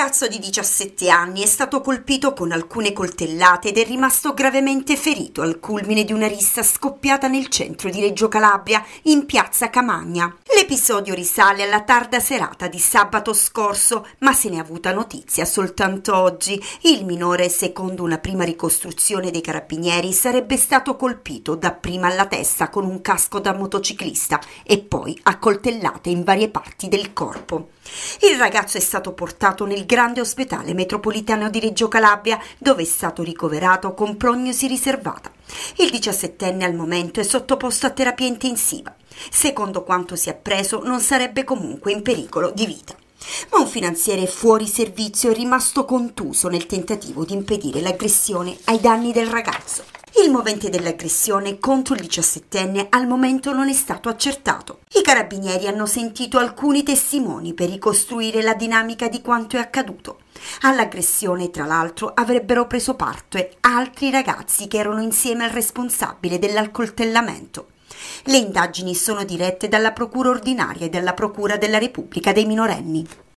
ragazzo di 17 anni è stato colpito con alcune coltellate ed è rimasto gravemente ferito al culmine di una rissa scoppiata nel centro di Reggio Calabria, in piazza Camagna. L'episodio risale alla tarda serata di sabato scorso, ma se ne è avuta notizia soltanto oggi. Il minore, secondo una prima ricostruzione dei carabinieri, sarebbe stato colpito dapprima alla testa con un casco da motociclista e poi a coltellate in varie parti del corpo. Il ragazzo è stato portato nel grande ospedale metropolitano di Reggio Calabria, dove è stato ricoverato con prognosi riservata il diciassettenne al momento è sottoposto a terapia intensiva. Secondo quanto si è appreso, non sarebbe comunque in pericolo di vita. Ma un finanziere fuori servizio è rimasto contuso nel tentativo di impedire l'aggressione ai danni del ragazzo. Il movente dell'aggressione contro il 17enne al momento non è stato accertato. I carabinieri hanno sentito alcuni testimoni per ricostruire la dinamica di quanto è accaduto. All'aggressione, tra l'altro, avrebbero preso parte altri ragazzi che erano insieme al responsabile dell'alcoltellamento. Le indagini sono dirette dalla Procura ordinaria e dalla Procura della Repubblica dei minorenni.